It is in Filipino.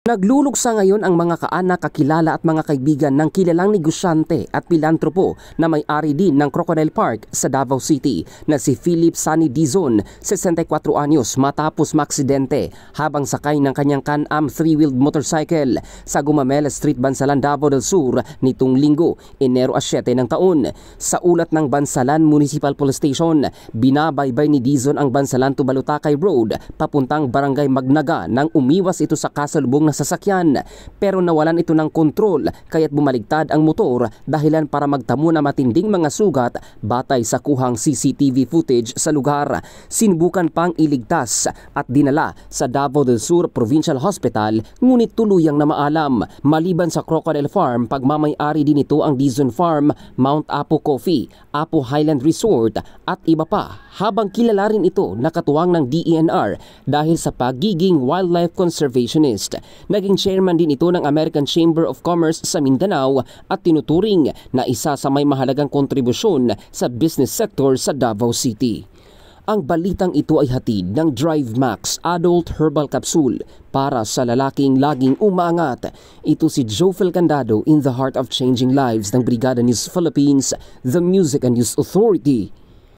Naglulugsa ngayon ang mga kaanak, kakilala at mga kaibigan ng kilalang negosyante at pilantropo na may-ari din ng Crocodile Park sa Davao City na si Philip Sani Dizon, 64 anyos matapos maksidente habang sakay ng kanyang Can-Am three-wheeled motorcycle sa Gumamela Street, Bansalan, Davao del Sur nitong linggo, Enero 7 ng taon. Sa ulat ng Bansalan Municipal Police Station, binabaybay ni Dizon ang Bansalan to Balutacay Road papuntang Barangay Magnaga nang umiwas ito sa kasalubong sasakyan pero nawalan ito ng kontrol kaya't bumaligtad ang motor dahilan para magtamo na matinding mga sugat batay sa kuhang CCTV footage sa lugar. Sinubukan pang iligtas at dinala sa Davao del Sur Provincial Hospital ngunit tuluyang na maalam. Maliban sa Crocodile Farm, pagmamayari din ito ang Dizon Farm, Mount Apo Coffee, Apo Highland Resort at iba pa habang kilala rin ito nakatuwang ng DENR dahil sa pagiging wildlife conservationist. Naging chairman din ito ng American Chamber of Commerce sa Mindanao at tinuturing na isa sa may mahalagang kontribusyon sa business sector sa Davao City. Ang balitang ito ay hatid ng Drive Max Adult Herbal Capsule para sa lalaking laging umaangat. Ito si Jofel Candado in the Heart of Changing Lives ng Brigada News Philippines, The Music and News Authority.